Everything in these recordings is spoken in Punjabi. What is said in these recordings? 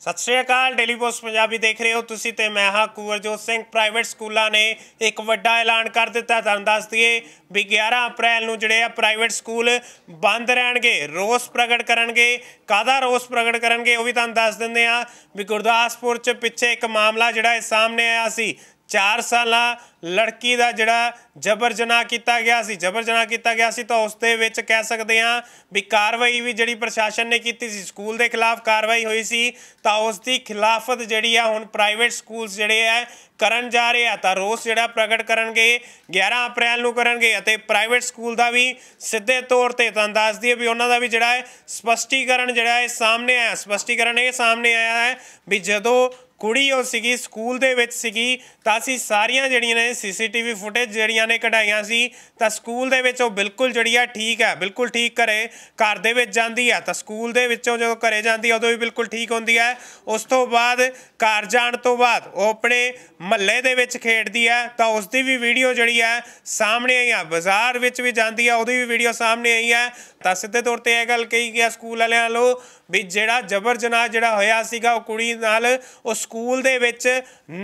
ਸਤਿ ਸ਼੍ਰੀ ਅਕਾਲ ਡੇਲੀ ਪੋਸਟ ਪੰਜਾਬੀ ਦੇਖ ਰਹੇ ਹੋ ਤੁਸੀਂ ਤੇ ਮੈਂ ਹਾਂ ਕੁਵਰਜੋਤ ਸਿੰਘ ਪ੍ਰਾਈਵੇਟ ਸਕੂਲਾਂ ਨੇ ਇੱਕ ਵੱਡਾ ਐਲਾਨ ਕਰ ਦਿੱਤਾ ਤੁਹਾਨੂੰ ਦੱਸ ਦਈਏ ਵੀ 11 ਅਪ੍ਰੈਲ ਨੂੰ ਜਿਹੜੇ ਆ ਪ੍ਰਾਈਵੇਟ ਸਕੂਲ ਬੰਦ ਰਹਿਣਗੇ ਰੋਸ ਪ੍ਰਗਟ ਕਰਨਗੇ ਕਾਦਾ ਰੋਸ ਪ੍ਰਗਟ ਕਰਨਗੇ ਉਹ ਵੀ ਤੁਹਾਨੂੰ ਦੱਸ ਦਿੰਦੇ ਆ ਵੀ ਗੁਰਦਾਸਪੁਰ ਚ ਪਿੱਛੇ ਇੱਕ ਮਾਮਲਾ ਜਿਹੜਾ ਇਹ ਸਾਹਮਣੇ ਆਇਆ ਸੀ 4 ਸਾਲਾਂ ਲੜਕੀ ਦਾ ਜਿਹੜਾ ਜਬਰ ਜਨਾਹ ਕੀਤਾ ਗਿਆ ਸੀ ਜਬਰ ਜਨਾਹ ਕੀਤਾ ਗਿਆ ਸੀ ਤਾਂ ਉਸ ਦੇ ਵਿੱਚ ਕਹਿ ਸਕਦੇ ਹਾਂ ਵੀ ਕਾਰਵਾਈ ਵੀ ਜਿਹੜੀ ਪ੍ਰਸ਼ਾਸਨ ਨੇ ਕੀਤੀ ਸੀ ਸਕੂਲ ਦੇ ਖਿਲਾਫ ਕਾਰਵਾਈ ਹੋਈ ਸੀ ਤਾਂ ਉਸ ਦੀ ਖਿਲਾਫਤ ਜਿਹੜੀ ਆ ਹੁਣ ਪ੍ਰਾਈਵੇਟ ਸਕੂਲਸ ਜਿਹੜੇ ਆ ਕਰਨ ਜਾ ਰਹੇ ਆ ਤਾਂ ਰੋਸ ਜਿਹੜਾ ਪ੍ਰਗਟ ਕਰਨਗੇ 11 ਅਪ੍ਰੈਲ ਨੂੰ ਕਰਨਗੇ ਅਤੇ ਪ੍ਰਾਈਵੇਟ ਸਕੂਲ ਦਾ ਵੀ ਸਿੱਧੇ ਤੌਰ ਤੇ ਤਾਂ ਦੱਸ ਦਈਏ ਵੀ ਉਹਨਾਂ ਦਾ ਵੀ ਜਿਹੜਾ ਹੈ ਸਪਸ਼ਟੀਕਰਨ ਜਿਹੜਾ ਹੈ ਸਾਹਮਣੇ ਆਇਆ ਸਪਸ਼ਟੀਕਰਨ ਇਹ ਸਾਹਮਣੇ ਆਇਆ ਹੈ ਵੀ ਜਦੋਂ ਕੁੜੀ ਉਹ ਸੀਗੀ ਸਕੂਲ ਦੇ ਵਿੱਚ ਸੀਗੀ ਤਾਂ ਅਸੀਂ ਸਾਰੀਆਂ ਜਿਹੜੀਆਂ ਨੇ ਸੀਸੀਟੀਵੀ ਫੁਟੇਜ ਜਿਹੜੀਆਂ ਨੇ ਕਢਾਈਆਂ ਸੀ ਤਾਂ ਸਕੂਲ ਦੇ ਵਿੱਚ ਉਹ ਬਿਲਕੁਲ ਜਿਹੜੀ ਆ ਠੀਕ ਹੈ ਬਿਲਕੁਲ ਠੀਕ ਕਰੇ ਘਰ ਦੇ ਵਿੱਚ ਜਾਂਦੀ ਹੈ ਤਾਂ ਸਕੂਲ ਦੇ ਵਿੱਚੋਂ ਜਦੋਂ ਘਰੇ ਜਾਂਦੀ ਉਦੋਂ ਵੀ ਬਿਲਕੁਲ ਠੀਕ ਹੁੰਦੀ ਹੈ ਉਸ ਤੋਂ ਬਾਅਦ ਘਰ ਜਾਣ ਤੋਂ ਬਾਅਦ ਉਹ ਆਪਣੇ ਮਹੱਲੇ ਦੇ ਵਿੱਚ ਖੇਡਦੀ ਹੈ ਤਾਂ ਉਸ ਦੀ ਵੀ ਵੀਡੀਓ ਜਿਹੜੀ ਹੈ ਸਾਹਮਣੇ ਆਈ ਆ ਬਾਜ਼ਾਰ ਵਿੱਚ ਵੀ ਜਾਂਦੀ ਹੈ ਉਹਦੀ ਵੀ ਵੀਡੀਓ ਸਾਹਮਣੇ ਆਈ ਹੈ ਤਾਂ ਸਿੱਧੇ ਤੌਰ ਤੇ ਇਹ ਗੱਲ ਕਹੀ ਗਿਆ ਸਕੂਲ ਵਾਲਿਆਂ ਵੱਲੋਂ ਵੀ ਜਿਹੜਾ ਜਬਰ ਜਨਾਹ ਜਿਹੜਾ ਹੋਇਆ ਸੀਗਾ ਉਹ ਕੁੜੀ ਨਾਲ ਉਹ ਸਕੂਲ ਦੇ ਵਿੱਚ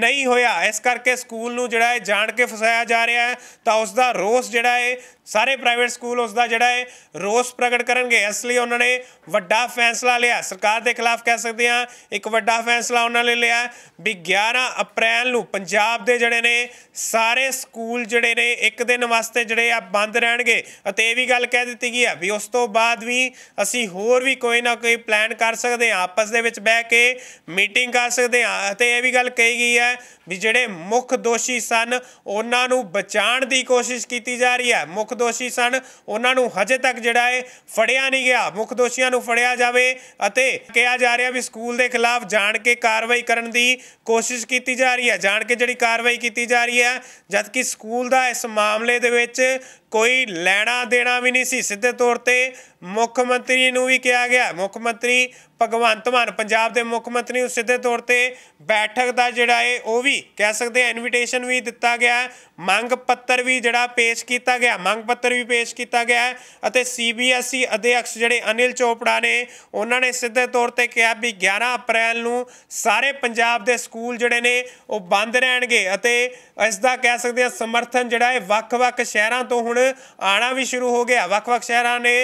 ਨਹੀਂ ਹੋਇਆ ਇਸ ਕਰਕੇ ਸਕੂਲ ਨੂੰ ਜਿਹੜਾ ਹੈ ਜਾਣ ਕੇ ਫਸਾਇਆ ਜਾ ਰਿਹਾ ਹੈ ਤਾਂ ਉਸ ਦਾ ਰੋਸ ਜਿਹੜਾ ਹੈ ਸਾਰੇ ਪ੍ਰਾਈਵੇਟ ਸਕੂਲ ਉਸ ਦਾ ਜਿਹੜਾ ਹੈ ਰੋਸ ਪ੍ਰਗਟ ਕਰਨਗੇ ਇਸ ਲਈ ਉਹਨਾਂ ਨੇ ਵੱਡਾ ਫੈਸਲਾ ਲਿਆ ਸਰਕਾਰ ਦੇ ਖਿਲਾਫ ਕਹਿ ਸਕਦੇ ਆ ਇੱਕ ਵੱਡਾ ਫੈਸਲਾ ਉਹਨਾਂ ਨੇ ਲਿਆ ਵੀ 11 ਅਪ੍ਰੈਲ ਨੂੰ ਪੰਜਾਬ ਦੇ ਜਿਹੜੇ ਨੇ ਸਾਰੇ ਸਕੂਲ ਜਿਹੜੇ ਨੇ ਇੱਕ ਦਿਨ ਵਾਸਤੇ ਜਿਹੜੇ ਆ ਬੰਦ ਰਹਿਣਗੇ ਅਤੇ ਇਹ ਵੀ ਗੱਲ ਕਹਿ ਦਿੱਤੀ ਗਈ ਆ ਵੀ ਉਸ ਤੋਂ ਬਾਅਦ ਵੀ ਅਸੀਂ ਹੋਰ ਵੀ ਕੋਈ ਨਾ ਕੋਈ ਪਲਾਨ ਕਰ ਸਕਦੇ ਹਾਂ ਆਪਸ ਦੇ ਵਿੱਚ ਬਹਿ ਕੇ ਮੀਟਿੰਗ ਕਰ ਸਕਦੇ ਹਾਂ ਅਤੇ ਇਹ ਵੀ ਗੱਲ ਕਹੀ ਗਈ ਹੈ ਵੀ ਜਿਹੜੇ ਮੁੱਖ ਦੋਸ਼ੀ ਸਨ ਉਹਨਾਂ ਨੂੰ ਬਚਾਉਣ ਦੀ ਕੋਸ਼ਿਸ਼ ਕੀਤੀ ਜਾ ਰਹੀ ਹੈ ਮੁੱਖ ਦੋਸ਼ੀ ਸਨ ਉਹਨਾਂ ਨੂੰ ਹਜੇ ਤੱਕ ਜਿਹੜਾ ਹੈ ਫੜਿਆ ਨਹੀਂ ਗਿਆ ਮੁੱਖ ਦੋਸ਼ੀਆਂ ਨੂੰ ਫੜਿਆ ਜਾਵੇ ਅਤੇ ਕਿਹਾ ਜਾ ਰਿਹਾ ਵੀ ਸਕੂਲ ਦੇ ਖਿਲਾਫ ਜਾਣ ਕੇ ਕਾਰਵਾਈ ਕਰਨ ਦੀ ਕੋਸ਼ਿਸ਼ ਕੀਤੀ ਜਾ ਰਹੀ ਹੈ ਜਾਣ ਕੇ ਜਿਹੜੀ ਕਾਰਵਾਈ ਕੀਤੀ ਜਾ ਰਹੀ ਹੈ ਜਦ ਕਿ ਸਕੂਲ ਦਾ ਇਸ ਮਾਮਲੇ ਦੇ ਵਿੱਚ ਕੋਈ ਲੈਣਾ ਦੇਣਾ ਵੀ ਨਹੀਂ ਸੀ ਸਿੱਧੇ ਤੌਰ ਤੇ ਮੁੱਖ ਮੰਤਰੀ ਨੂੰ ਵੀ ਕਿਹਾ ਗਿਆ ਮੁੱਖ ਮੰਤਰੀ ਭਗਵੰਤ ਮਾਨ ਪੰਜਾਬ ਦੇ ਮੁੱਖ ਮੰਤਰੀ ਨੂੰ ਸਿੱਧੇ ਤੌਰ ਤੇ ਬੈਠਕ ਦਾ ਜਿਹੜਾ ਹੈ ਉਹ ਵੀ ਕਹਿ ਸਕਦੇ ਇਨਵੀਟੇਸ਼ਨ ਵੀ ਦਿੱਤਾ ਗਿਆ ਮੰਗ ਪੱਤਰ ਵੀ ਜਿਹੜਾ ਪੇਸ਼ ਕੀਤਾ ਗਿਆ ਮੰਗ ਪੱਤਰ ਵੀ ਪੇਸ਼ ਕੀਤਾ ਗਿਆ ਅਤੇ ਸੀਬੀਐਸਈ e ਅਧਿਆਕਸ਼ ਜਿਹੜੇ ਅਨਿਲ ਚੋਪੜਾ ਨੇ ਉਹਨਾਂ ਨੇ ਸਿੱਧੇ ਤੌਰ ਤੇ ਕਿਹਾ ਵੀ 11 ਅਪ੍ਰੈਲ ਨੂੰ ਸਾਰੇ ਪੰਜਾਬ ਦੇ ਸਕੂਲ ਜਿਹੜੇ ਨੇ ਉਹ ਬੰਦ ਰਹਿਣਗੇ ਅਤੇ ਇਸ ਦਾ ਕਹਿ ਸਕਦੇ ਆ ਸਮਰਥਨ ਜਿਹੜਾ ਹੈ ਵੱਖ-ਵੱਖ ਸ਼ਹਿਰਾਂ ਤੋਂ ਹੁਣ ਆਣਾ ਵੀ ਸ਼ੁਰੂ ਹੋ ਗਿਆ ਵੱਖ-ਵੱਖ ਸ਼ਹਿਰਾਂ ਨੇ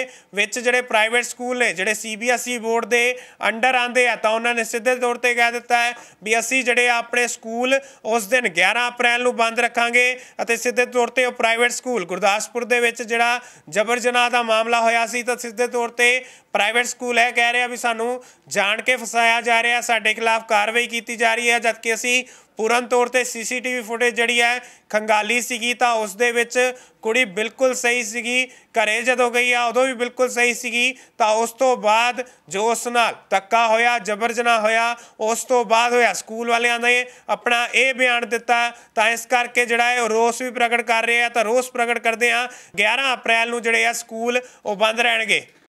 ਵਿੱਚ ਜਿਹੜੇ ਪ੍ਰਾਈਵੇਟ ਸਕੂਲ ਨੇ ਜਿਹੜੇ ਸੀਬੀਐਸਈ ਬੋਰਡ e ਦੇ ਅੰਡਰ ਆਂਦੇ ਆ ਤਾਂ ਉਹਨਾਂ ਨੇ ਸਿੱਧੇ ਤੌਰ ਤੇ ਕਹਿ ਦਿੱਤਾ ਹੈ ਵੀ ਅਸੀਂ ਜਿਹੜੇ ਆਪਣੇ ਸਕੂਲ ਉਸ ਦਿਨ 11 ਅਪ੍ਰੈਲ ਨੂੰ ਬੰਦ ਰੱਖਾਂਗੇ ਅਤੇ ਸਿੱਧੇ ਤੌਰ ਤੇ ਉਹ ਪ੍ਰਾਈਵੇਟ ਸਕੂਲ ਗੁਰਦਾਸਪੁਰ ਦੇ ਵਿੱਚ ਜਿਹੜਾ ਜਬਰ ਜਨਾਹ ਦਾ ਮਾਮਲਾ ਹੋਇਆ ਸੀ ਤਾਂ ਸਿੱਧੇ ਤੌਰ ਤੇ ਪ੍ਰਾਈਵੇਟ ਸਕੂਲ ਹੈ ਕਹਿ ਰਿਹਾ ਵੀ ਸਾਨੂੰ ਜਾਣ ਕੇ ਫਸਾਇਆ ਜਾ ਰਿਹਾ ਸਾਡੇ ਖਿਲਾਫ ਕਾਰਵਾਈ ਕੀਤੀ ਜਾ ਰਹੀ ਹੈ ਜਦਕਿ ਅਸੀਂ ਪੂਰਨ ਤੌਰ ਤੇ ਸੀਸੀਟੀਵੀ ਫੁਟੇਜ ਜਿਹੜੀ ਹੈ ਖੰਗਾਲੀ ਸੀਗੀ ਤਾਂ ਉਸ ਦੇ ਵਿੱਚ ਕੁੜੀ ਬਿਲਕੁਲ ਸਹੀ ਸੀਗੀ ਘਰੇ ਜਦੋਂ ਗਈ ਆ ਉਦੋਂ ਵੀ ਬਿਲਕੁਲ ਸਹੀ ਸੀਗੀ ਤਾਂ ਉਸ ਤੋਂ ਬਾਅਦ ਜੋ ਉਸ ਨਾਲ ਤੱਕਾ ਹੋਇਆ ਜਬਰਜਨਾ ਹੋਇਆ ਉਸ ਤੋਂ ਬਾਅਦ ਹੋਇਆ ਸਕੂਲ ਵਾਲਿਆਂ ਨੇ ਆਪਣਾ ਇਹ ਬਿਆਨ ਦਿੱਤਾ ਤਾਂ ਇਸ ਕਰਕੇ ਜਿਹੜਾ ਹੈ ਰੋਸ ਵੀ ਪ੍ਰਗਟ ਕਰ ਰਹੇ ਆ ਤਾਂ ਰੋਸ ਪ੍ਰਗਟ ਕਰਦੇ ਆ 11 ਅਪ੍ਰੈਲ ਨੂੰ ਜਿਹੜੇ ਆ ਸਕੂਲ ਉਹ ਬੰਦ ਰਹਿਣਗੇ